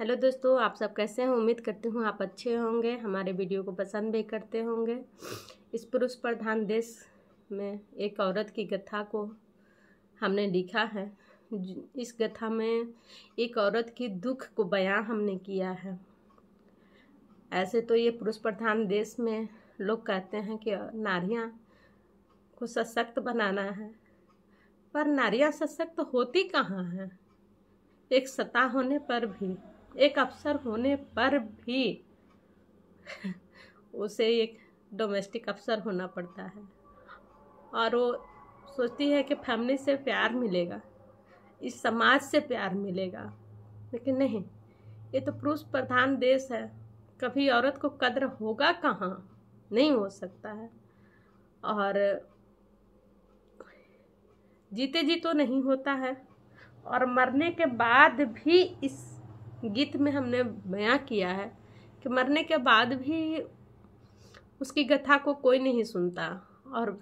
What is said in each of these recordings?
hello दोस्तों आप सब कैसे हैं उम्मीद करती हूँ आप अच्छे होंगे हमारे वीडियो को पसंद भी करते होंगे इस पुरुष प्रधान देश में एक औरत की गथा को हमने लिखा है इस गथा में एक औरत की दुख को बयां हमने किया है ऐसे तो ये पुरुष प्रधान देश में लोग कहते हैं कि नारियाँ को सशक्त बनाना है पर नारियाँ सशक्त होती कहाँ हैं एक सता होने पर भी एक अफसर होने पर भी उसे एक डोमेस्टिक अफसर होना पड़ता है और वो सोचती है कि फैमिली से प्यार मिलेगा इस समाज से प्यार मिलेगा लेकिन नहीं ये तो पुरुष प्रधान देश है कभी औरत को कद्र होगा कहाँ नहीं हो सकता है और जीते जी तो नहीं होता है और मरने के बाद भी इस गीत में हमने बयां किया है कि मरने के बाद भी उसकी कथा को कोई नहीं सुनता और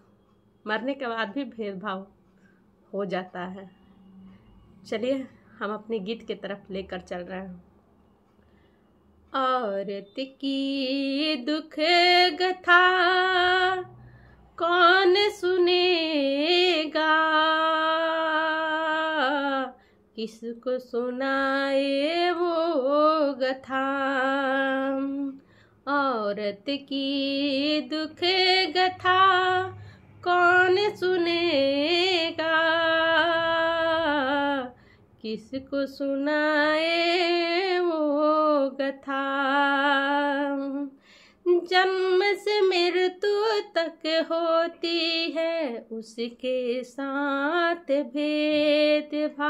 मरने के बाद भी भेदभाव हो जाता है चलिए हम अपने गीत की तरफ लेकर चल रहे हैं औरत की दुख गथा कौन सुनेगा किसको सुनाए वो गथा औरत की दुख गथा कौन सुनेगा किसको सुनाए वो गथा जन्म से मृत्यु तक होती है उसके साथ भेदभाव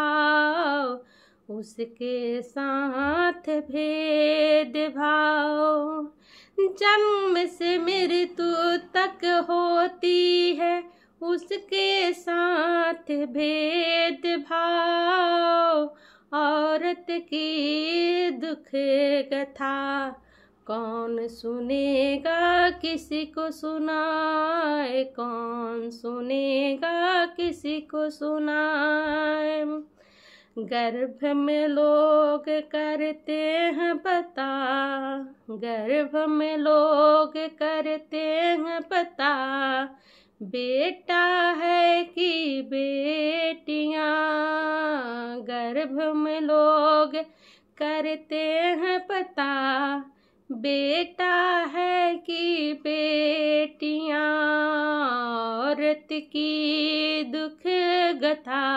उसके साथ भेदभाव जन्म से मृत्यु तक होती है उसके साथ भेदभाव औरत की दुख कथा कौन सुनेगा किसी को सुनाए कौन सुनेगा किसी को सुनाए गर्भ में लोग करते हैं पता गर्भ में लोग करते हैं पता बेटा है कि बेटियाँ गर्भ में लोग करते हैं पता बेटा है कि बेटियाँ औरत की दुख गथा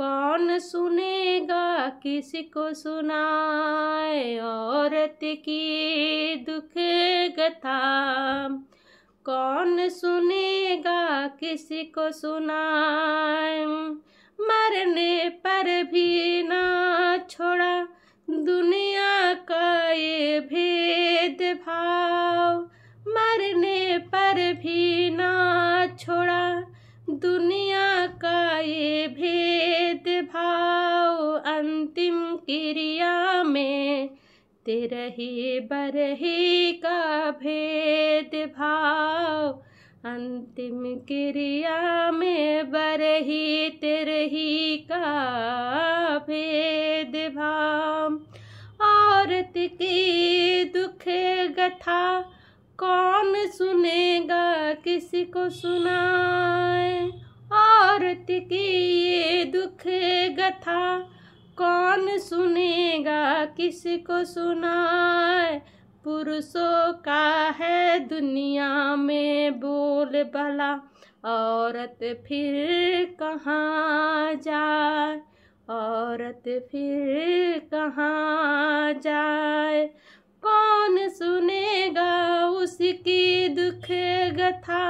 कौन सुनेगा किसको सुनाए औरत की दुख गथा कौन सुनेगा किसको सुनाए मरने पर भी ना छोड़ा दुनिया छोड़ा दुनिया का ये भेद भाव अंतिम क्रिया में ही बरही का भेद भाव अंतिम क्रिया में बरही ही का भेद भाव औरत की दुख गथा कौन सुनेगा किसी को सुनाए औरत की ये दुख गथा कौन सुनेगा किसी को सुनाए पुरुषों का है दुनिया में बोल भला औरत फिर कहाँ जाए औरत फिर कहाँ जाए सुनेगा उसकी दुख गथा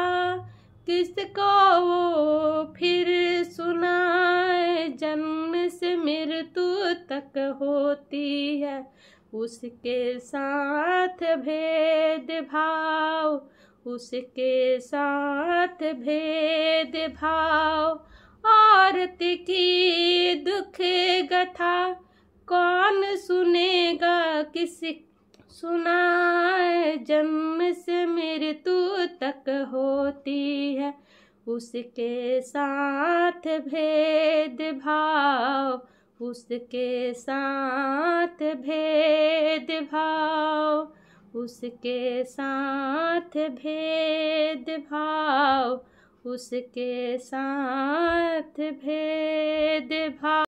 किसको वो फिर सुनाए जन्म से मृत्यु तक होती है उसके साथ भेद भाव उसके साथ भेद भाव औरत की दुख गथा कौन सुने सुना जन्म से मृत्यु तक होती है उसके साथ भेद भाव उसके साथ भेद भाव उसके साथ भेद भाव उसके साथ भेद भाव